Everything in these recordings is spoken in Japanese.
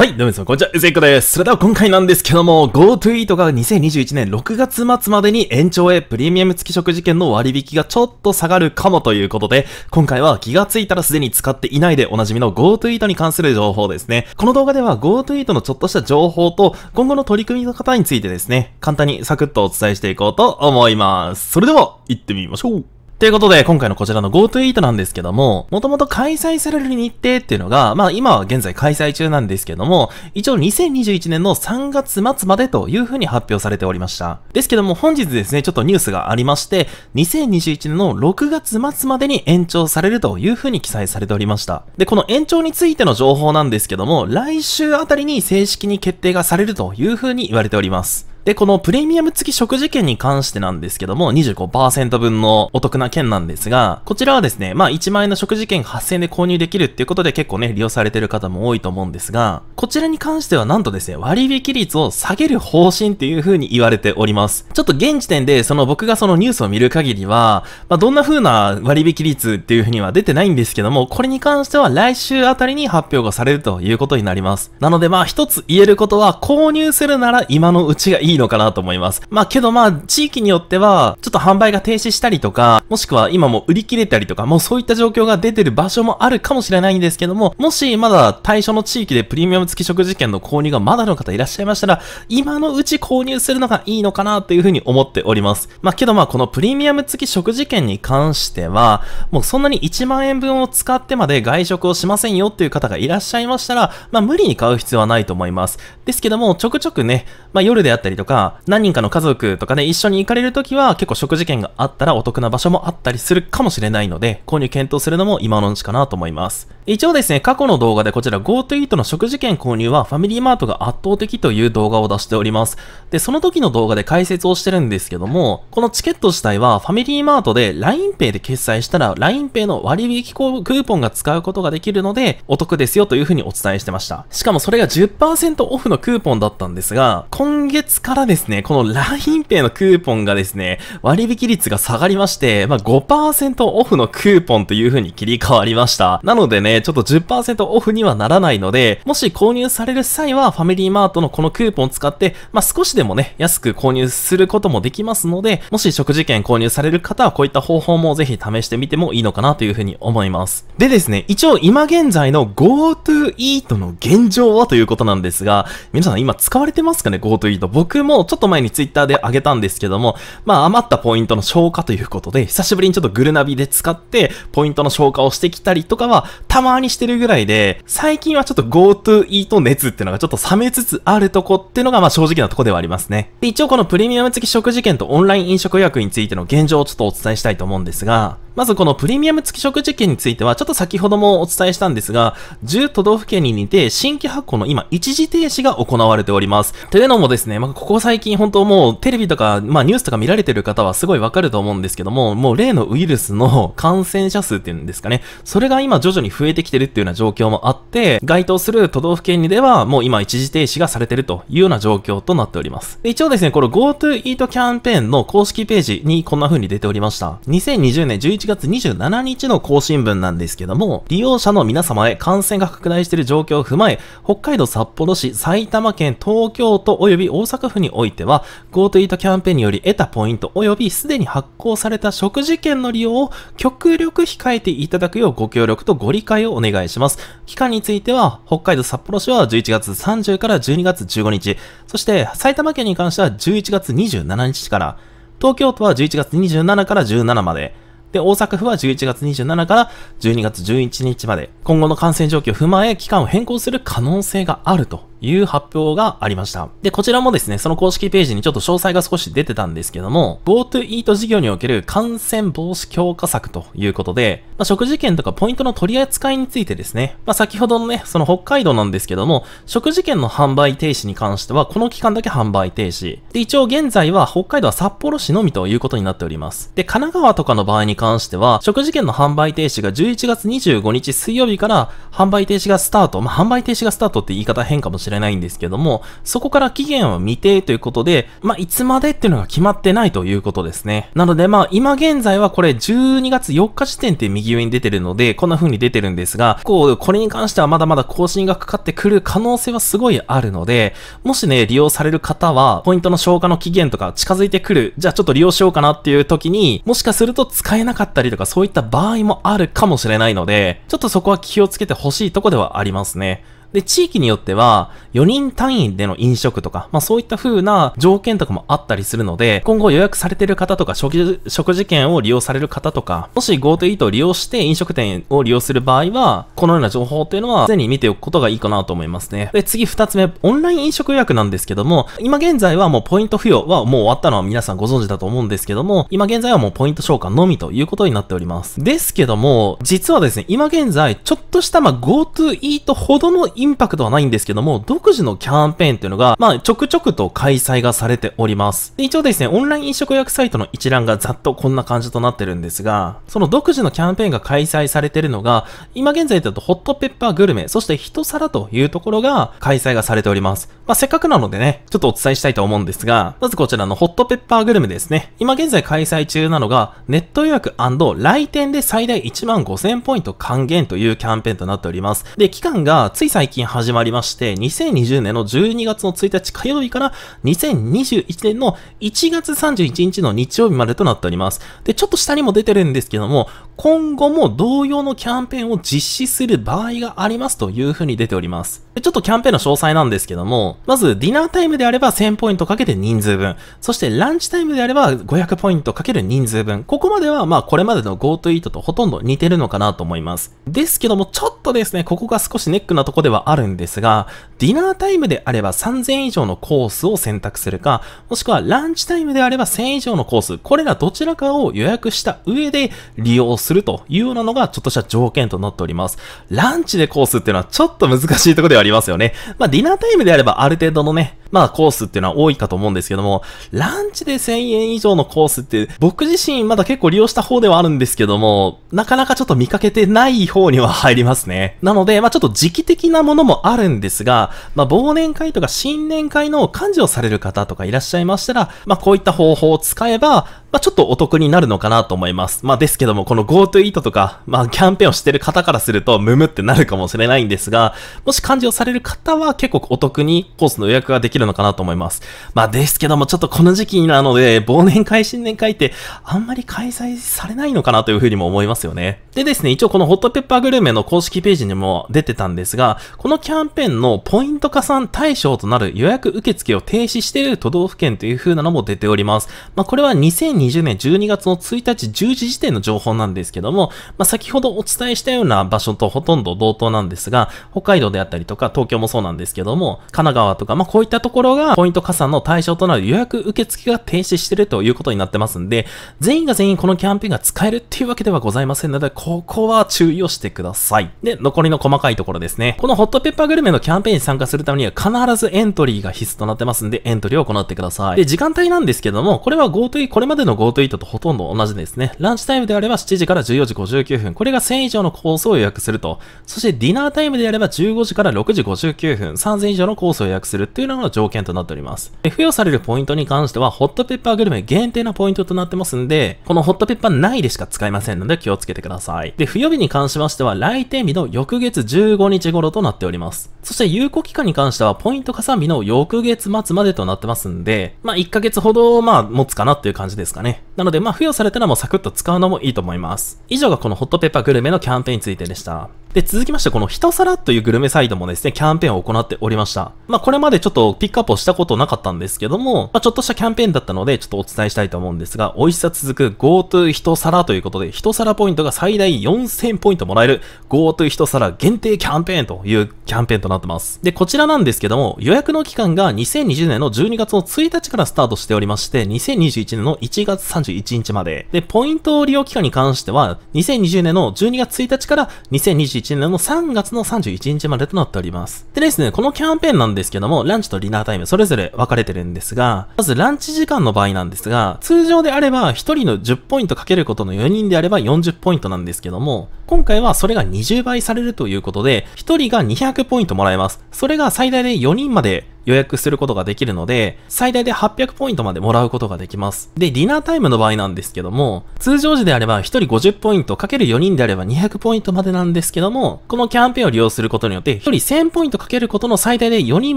はい、どうもさん、こんにちは、うずいこです。それでは今回なんですけども、GoTo イートが2021年6月末までに延長へプレミアム付き食事券の割引がちょっと下がるかもということで、今回は気がついたらすでに使っていないでおなじみの GoTo イートに関する情報ですね。この動画では GoTo イートのちょっとした情報と、今後の取り組みの方についてですね、簡単にサクッとお伝えしていこうと思います。それでは、行ってみましょう。ということで、今回のこちらの GoToEat なんですけども、もともと開催される日程っていうのが、まあ今は現在開催中なんですけども、一応2021年の3月末までというふうに発表されておりました。ですけども、本日ですね、ちょっとニュースがありまして、2021年の6月末までに延長されるというふうに記載されておりました。で、この延長についての情報なんですけども、来週あたりに正式に決定がされるというふうに言われております。で、このプレミアム付き食事券に関してなんですけども、25%分のお得な券なんですが、こちらはですね、まあ1万円の食事券8000円で購入できるっていうことで結構ね、利用されてる方も多いと思うんですが、こちらに関してはなんとですね、割引率を下げる方針っていう風に言われております。ちょっと現時点で、その僕がそのニュースを見る限りは、まあどんな風な割引率っていう風には出てないんですけども、これに関しては来週あたりに発表がされるということになります。なのでまあ一つ言えることは、購入するなら今のうちがいいいいのかなと思います。まあけどまあ、地域によっては、ちょっと販売が停止したりとか、もしくは今も売り切れたりとか、もうそういった状況が出てる場所もあるかもしれないんですけども、もしまだ対象の地域でプレミアム付き食事券の購入がまだの方いらっしゃいましたら、今のうち購入するのがいいのかなというふうに思っております。まあけどまあこのプレミアム付き食事券に関しては、もうそんなに1万円分を使ってまで外食をしませんよっていう方がいらっしゃいましたら、まあ無理に買う必要はないと思います。ですけども、ちょくちょくね、まあ夜であったりとか、何人かの家族とかね、一緒に行かれるときは結構食事券があったらお得な場所もあったりするかもしれないので、購入検討するのも今のうちかなと思います。一応ですね、過去の動画でこちら GoToEat の食事券購入はファミリーマートが圧倒的という動画を出しております。で、その時の動画で解説をしてるんですけども、このチケット自体はファミリーマートで LINEPay で決済したら LINEPay の割引クーポンが使うことができるのでお得ですよというふうにお伝えしてました。しかもそれが10%オフのクーポンだったんですが、今月からですね、この LINEPay のクーポンがですね、割引率が下がりまして、まあ、5%オフのクーポンというふうに切り替わりました。なのでね、ちょっと10%オフにはならないので、もし購入される際は、ファミリーマートのこのクーポンを使って、まあ、少しでもね、安く購入することもできますので、もし食事券購入される方は、こういった方法もぜひ試してみてもいいのかなというふうに思います。でですね、一応今現在の GoTo Eat の現状はということなんですが、皆さん今使われてますかね ?GoTo Eat。僕もちょっと前に Twitter で上げたんですけども、まあ余ったポイントの消化ということで、久しぶりにちょっとグルナビで使って、ポイントの消化をしてきたりとかは、多たまにしてるぐらいで、最近はちょっと GoTo Eat 熱っていうのがちょっと冷めつつあるとこっていうのがまあ正直なとこではありますね。で、一応このプレミアム付き食事券とオンライン飲食予約についての現状をちょっとお伝えしたいと思うんですが、まずこのプレミアム付き食事券については、ちょっと先ほどもお伝えしたんですが、10都道府県に似て新規発行の今一時停止が行われております。というのもですね、まあ、ここ最近本当もうテレビとか、まあニュースとか見られてる方はすごいわかると思うんですけども、もう例のウイルスの感染者数っていうんですかね、それが今徐々に増ええてきてるっていうような状況もあって、該当する都道府県にではもう今一時停止がされてるというような状況となっております。一応ですね、この GoTo Eat キャンペーンの公式ページにこんな風に出ておりました。2020年11月27日の更新分なんですけども、利用者の皆様へ感染が拡大している状況を踏まえ、北海道札幌市、埼玉県、東京都及び大阪府においては、GoTo Eat キャンペーンにより得たポイント及びすでに発行された食事券の利用を極力控えていただくようご協力とご理解開をお願いします。期間については、北海道札幌市は11月30から12月15日、そして埼玉県に関しては11月27日から、東京都は11月27から17まで、で、大阪府は11月27から12月11日まで、今後の感染状況を踏まえ、期間を変更する可能性があるという発表がありました。で、こちらもですね、その公式ページにちょっと詳細が少し出てたんですけども、GoTo Eat 事業における感染防止強化策ということで、まあ、食事券とかポイントの取り扱いについてですね、まあ、先ほどのね、その北海道なんですけども、食事券の販売停止に関しては、この期間だけ販売停止。で、一応現在は北海道は札幌市のみということになっております。で、神奈川とかの場合に関しては、食事券の販売停止が11月25日水曜日から販売停止がスタート。まあ、販売停止がスタートって言い方変かもしれないしれないんですけども、そこから期限を未定ということで、まあ、いつまでっていうのが決まってないということですね。なので、まあ、今現在はこれ12月4日時点って右上に出てるので、こんな風に出てるんですが、こう、これに関してはまだまだ更新がかかってくる可能性はすごいあるので、もしね、利用される方は、ポイントの消化の期限とか近づいてくる、じゃあちょっと利用しようかなっていう時に、もしかすると使えなかったりとかそういった場合もあるかもしれないので、ちょっとそこは気をつけてほしいとこではありますね。で、地域によっては、4人単位での飲食とか、まあそういった風な条件とかもあったりするので、今後予約されてる方とか、食事食事券を利用される方とか、もし GoToEat を利用して飲食店を利用する場合は、このような情報っていうのは、常に見ておくことがいいかなと思いますね。で、次2つ目、オンライン飲食予約なんですけども、今現在はもうポイント付与はもう終わったのは皆さんご存知だと思うんですけども、今現在はもうポイント消化のみということになっております。ですけども、実はですね、今現在、ちょっとしたまあ GoToEat ほどのインパクトはないんですけども、独自のキャンペーンっていうのが、まあ、ちょくちょくと開催がされております。で、一応ですね、オンライン飲食予約サイトの一覧がざっとこんな感じとなってるんですが、その独自のキャンペーンが開催されてるのが、今現在だとホットペッパーグルメ、そして一皿というところが開催がされております。まあ、せっかくなのでね、ちょっとお伝えしたいと思うんですが、まずこちらのホットペッパーグルメですね。今現在開催中なのが、ネット予約来店で最大1万5000ポイント還元というキャンペーンとなっております。で、期間がつい最近近始まりまして、2020年の12月の1日火曜日から2021年の1月31日の日曜日までとなっております。で、ちょっと下にも出てるんですけども、今後も同様のキャンペーンを実施する場合がありますというふうに出ております。ちょっとキャンペーンの詳細なんですけども、まずディナータイムであれば1000ポイントかけて人数分、そしてランチタイムであれば500ポイントかける人数分、ここまではまあこれまでの GoTo e a t とほとんど似てるのかなと思います。ですけども、ちょっとですね、ここが少しネックなとこではあるんですが、ディナータイムであれば3000以上のコースを選択するか、もしくはランチタイムであれば1000以上のコース、これらどちらかを予約した上で利用するというようなのがちょっとした条件となっております。ランチでコースっていうのはちょっと難しいところでははありますよね。まあ、ディナータイムであればある程度のね、まあコースっていうのは多いかと思うんですけども、ランチで1000円以上のコースって、僕自身まだ結構利用した方ではあるんですけども、なかなかちょっと見かけてない方には入りますね。なので、まあちょっと時期的なものもあるんですが、まあ忘年会とか新年会の幹事をされる方とかいらっしゃいましたら、まあこういった方法を使えば、まあちょっとお得になるのかなと思います。まあですけども、この GoToEat とか、まあキャンペーンをしてる方からすると、ムムってなるかもしれないんですが、もし幹事をされる方は結構お得にコースの予約ができるるのかなと思います。まあですけども、ちょっとこの時期なので、忘年会、新年会ってあんまり開催されないのかなというふうにも思いますよね。でですね、一応このホットペッパーグルメの公式ページにも出てたんですが、このキャンペーンのポイント加算対象となる予約受付を停止している都道府県という風なのも出ております。まあ、これは2020年12月の1日10時時点の情報なんですけども、まあ、先ほどお伝えしたような場所とほとんど同等なんですが、北海道であったりとか東京もそうなんですけども、神奈川とか、まあ、こういったところがポイント加算の対象となる予約受付が停止しているということになってますんで、全員が全員このキャンペーンが使えるっていうわけではございませんので、ここは注意をしてください。で、残りの細かいところですね。このホットペッパーグルメのキャンペーンに参加するためには必ずエントリーが必須となってますんで、エントリーを行ってください。で、時間帯なんですけども、これは GoTo、これまでの GoTo イートとほとんど同じですね。ランチタイムであれば7時から14時59分。これが1000以上のコースを予約すると。そしてディナータイムであれば15時から6時59分。3000以上のコースを予約するっていうのが条件となっております。で、付与されるポイントに関しては、ホットペッパーグルメ限定のポイントとなってますんで、このホットペッパーないでしか使えませんので気をつけてください。さい。で、与日に関しましては来店日の翌月15日頃となっております。そして有効期間に関してはポイント加算日の翌月末までとなってますんで、まあ1ヶ月ほどまあ持つかなっていう感じですかね。なのでまあ付与されたらもうサクッと使うのもいいと思います。以上がこのホットペッパーグルメのキャンペーンについてでした。で、続きまして、この一皿というグルメサイトもですね、キャンペーンを行っておりました。まあ、これまでちょっとピックアップをしたことなかったんですけども、まあ、ちょっとしたキャンペーンだったので、ちょっとお伝えしたいと思うんですが、美味しさ続く GoTo 一皿ということで、一皿ポイントが最大大4000ポイントもらえる GoTo 一皿限定キャンペーンというキャンペーンとなってます。で、こちらなんですけども、予約の期間が2020年の12月の1日からスタートしておりまして、2021年の1月31日まで。で、ポイント利用期間に関しては、2020年の12月1日から2021年の3月の31日までとなっております。でですね、このキャンペーンなんですけども、ランチとディナータイムそれぞれ分かれてるんですが、まずランチ時間の場合なんですが、通常であれば1人の10ポイントかけることの4人であれば40ポイントなんですですけども、今回はそれが20倍されるということで、1人が200ポイントもらえます。それが最大で4人まで予約することができるので、最大で800ポイントまでもらうことができます。で、ディナータイムの場合なんですけども、通常時であれば1人50ポイントかける4人であれば200ポイントまでなんですけども、このキャンペーンを利用することによって、1人1000ポイントかけることの最大で4人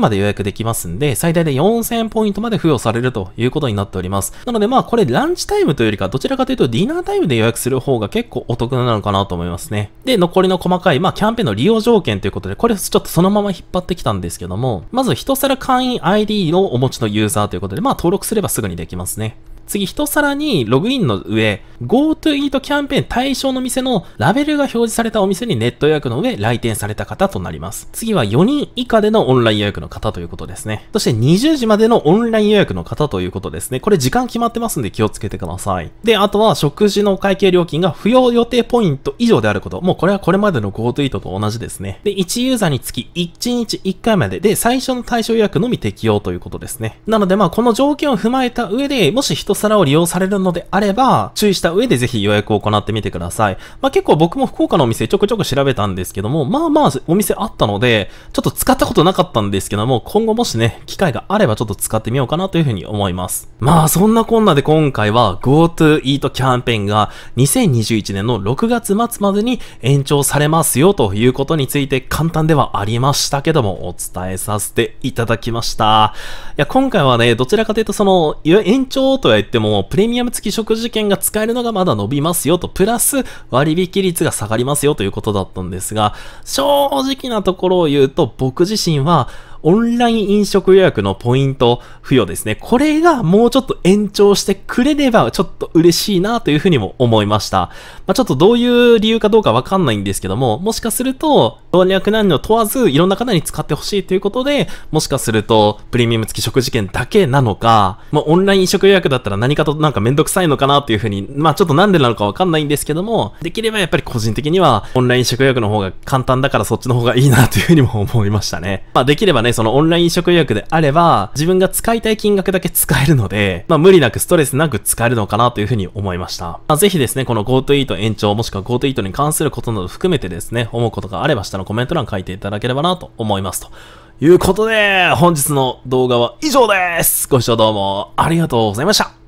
まで予約できますんで、最大で4000ポイントまで付与されるということになっております。なのでまあこれランチタイムというよりか、どちらかというとディナータイムで予約する方が結構お得なのかなと思いますね。で、残りの細かい、まあキャンペーンの利用条件ということで、これちょっとそのまま引っ張ってきたんですけども、まず一皿会員 ID をお持ちのユーザーということで、まあ登録すればすぐにできますね。次一皿にログインの上、GoToEat キャンペーン対象の店のラベルが表示されたお店にネット予約の上来店された方となります。次は4人以下でのオンライン予約の方ということですね。そして20時までのオンライン予約の方ということですね。これ時間決まってますんで気をつけてください。で、あとは食事の会計料金が不要予定ポイント以上であること。もうこれはこれまでの GoToEat と同じですね。で、1ユーザーにつき1日1回までで最初の対象予約のみ適用ということですね。なのでまあこの条件を踏まえた上で、もし一皿を利用されるのであれば、注意した上でぜひ予約を行ってみてください。まあ、結構僕も福岡のお店ちょくちょく調べたんですけども、まあまあお店あったので、ちょっと使ったことなかったんですけども、今後もしね、機会があればちょっと使ってみようかなというふうに思います。まあそんなこんなで今回は GoTo Eat キャンペーンが2021年の6月末までに延長されますよということについて簡単ではありましたけども、お伝えさせていただきました。いや、今回はね、どちらかというとその、延長とは言っても、プレミアム付き食事券が使えるのがまだ伸びますよと、プラス割引率が下がりますよということだったんですが、正直なところを言うと、僕自身は、オンライン飲食予約のポイント付与ですね。これがもうちょっと延長してくれればちょっと嬉しいなというふうにも思いました。まあ、ちょっとどういう理由かどうかわかんないんですけども、もしかすると、老脈難女問わずいろんな方に使ってほしいということで、もしかするとプレミアム付き食事券だけなのか、まあ、オンライン飲食予約だったら何かとなんかめんどくさいのかなというふうに、まあ、ちょっとなんでなのかわかんないんですけども、できればやっぱり個人的にはオンライン食予約の方が簡単だからそっちの方がいいなというふうにも思いましたね。まあ、できればね、そのオンライン食予約であれば、自分が使いたい金額だけ使えるので、まあ無理なくストレスなく使えるのかなというふうに思いました。まあ、ぜひですね、この GoToEat 延長もしくは GoToEat に関することなど含めてですね、思うことがあれば下のコメント欄書いていただければなと思いますと。いうことで、本日の動画は以上ですご視聴どうもありがとうございました